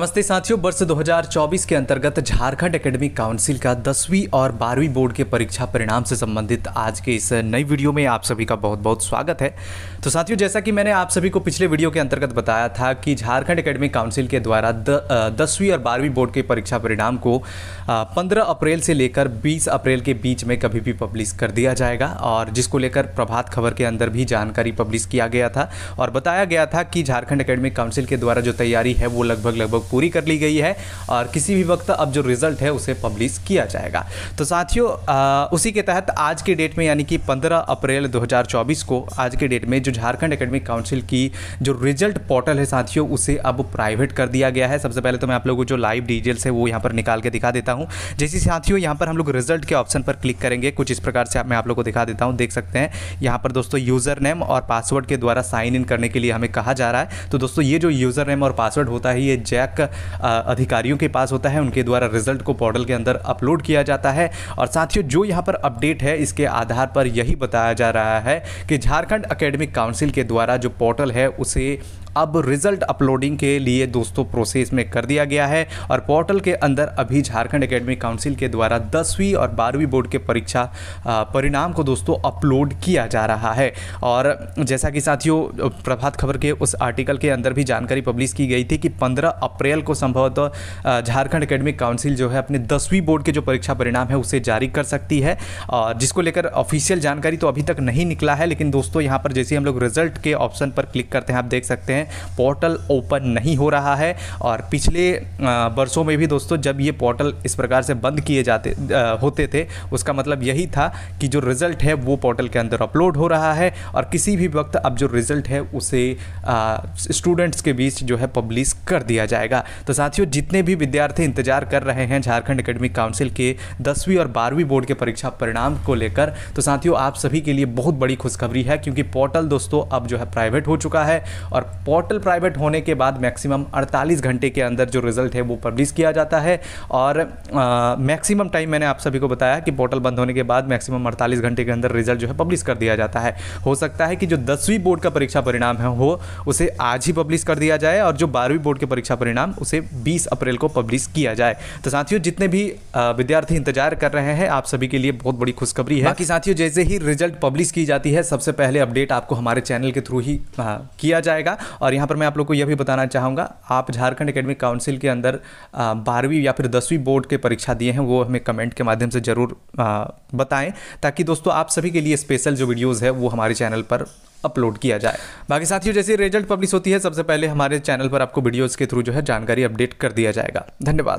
नमस्ते साथियों वर्ष 2024 के अंतर्गत झारखंड एकेडमिक काउंसिल का दसवीं और बारहवीं बोर्ड के परीक्षा परिणाम से संबंधित आज के इस नई वीडियो में आप सभी का बहुत बहुत स्वागत है तो साथियों जैसा कि मैंने आप सभी को पिछले वीडियो के अंतर्गत बताया था कि झारखंड एकेडमिक काउंसिल के द्वारा दसवीं और बारहवीं बोर्ड के परीक्षा परिणाम को पंद्रह अप्रैल से लेकर बीस अप्रैल के बीच में कभी भी पब्लिश कर दिया जाएगा और जिसको लेकर प्रभात खबर के अंदर भी जानकारी पब्लिश किया गया था और बताया गया था कि झारखंड अकेडमिक काउंसिल के द्वारा जो तैयारी है वो लगभग लगभग पूरी कर ली गई है और किसी भी वक्त अब जो रिज़ल्ट है उसे पब्लिश किया जाएगा तो साथियों उसी के तहत आज के डेट में यानी कि 15 अप्रैल 2024 को आज के डेट में जो झारखंड एकेडमिक काउंसिल की जो रिजल्ट पोर्टल है साथियों उसे अब प्राइवेट कर दिया गया है सबसे पहले तो मैं आप लोगों को जो लाइव डिटेल्स है वो यहाँ पर निकाल के दिखा देता हूँ जैसे साथियों यहाँ पर हम लोग रिजल्ट के ऑप्शन पर क्लिक करेंगे कुछ इस प्रकार से मैं आप लोग को दिखा देता हूँ देख सकते हैं यहाँ पर दोस्तों यूज़र नेम और पासवर्ड के द्वारा साइन इन करने के लिए हमें कहा जा रहा है तो दोस्तों ये जो यूज़र नेम और पासवर्ड होता है ये जैक अधिकारियों के पास होता है उनके द्वारा रिजल्ट को पोर्टल के अंदर अपलोड किया जाता है और साथियों जो यहाँ पर अपडेट है इसके आधार पर यही बताया जा रहा है कि झारखंड अकेडमिक काउंसिल के द्वारा जो पोर्टल है उसे अब रिजल्ट अपलोडिंग के लिए दोस्तों प्रोसेस में कर दिया गया है और पोर्टल के अंदर अभी झारखंड एकेडमिक काउंसिल के द्वारा दसवीं और बारहवीं बोर्ड के परीक्षा परिणाम को दोस्तों अपलोड किया जा रहा है और जैसा कि साथियों प्रभात खबर के उस आर्टिकल के अंदर भी जानकारी पब्लिश की गई थी कि पंद्रह अप्रैल अप्रैल को संभवतः झारखंड एकेडमिक काउंसिल जो है अपने दसवीं बोर्ड के जो परीक्षा परिणाम है उसे जारी कर सकती है और जिसको लेकर ऑफिशियल जानकारी तो अभी तक नहीं निकला है लेकिन दोस्तों यहाँ पर जैसे हम लोग रिजल्ट के ऑप्शन पर क्लिक करते हैं आप देख सकते हैं पोर्टल ओपन नहीं हो रहा है और पिछले वर्षों में भी दोस्तों जब ये पोर्टल इस प्रकार से बंद किए जाते होते थे उसका मतलब यही था कि जो रिज़ल्ट है वो पोर्टल के अंदर अपलोड हो रहा है और किसी भी वक्त अब जो रिज़ल्ट है उसे स्टूडेंट्स के बीच जो है पब्लिश कर दिया जाएगा जाएगा तो साथियों जितने भी विद्यार्थी इंतजार कर रहे हैं झारखंड अकेडमिक काउंसिल के दसवीं और बारहवीं बोर्ड के परीक्षा परिणाम को लेकर तो साथियों आप सभी के लिए बहुत बड़ी खुशखबरी है क्योंकि पोर्टल दोस्तों अब जो है प्राइवेट हो चुका है और पोर्टल प्राइवेट होने के बाद मैक्सिमम अड़तालीस घंटे के अंदर जो रिजल्ट है वो पब्लिश किया जाता है और मैक्सिमम टाइम मैंने आप सभी को बताया कि पोर्टल बंद होने के बाद मैक्सिमम अड़तालीस घंटे के अंदर रिजल्ट जो है पब्लिश कर दिया जाता है हो सकता है कि जो दसवीं बोर्ड का परीक्षा परिणाम है वो उसे आज ही पब्लिश कर दिया जाए और जो बारहवीं बोर्ड के परीक्षा परिणाम परिणाम उसे 20 अप्रैल को पब्लिश किया जाए तो साथियों जितने भी विद्यार्थी इंतजार कर रहे हैं आप सभी के लिए बहुत बड़ी खुशखबरी है बाकी साथियों जैसे ही रिजल्ट पब्लिश की जाती है सबसे पहले अपडेट आपको हमारे चैनल के थ्रू ही किया जाएगा और यहाँ पर मैं आप लोग को यह भी बताना चाहूँगा आप झारखंड अकेडमिक काउंसिल के अंदर बारहवीं या फिर दसवीं बोर्ड के परीक्षा दिए हैं वो हमें कमेंट के माध्यम से ज़रूर बताएं ताकि दोस्तों आप सभी के लिए स्पेशल जो वीडियोज़ है वो हमारे चैनल पर अपलोड किया जाए बाकी साथियों जैसे रिजल्ट पब्लिश होती है सबसे पहले हमारे चैनल पर आपको वीडियोज़ के थ्रू जो है जानकारी अपडेट कर दिया जाएगा धन्यवाद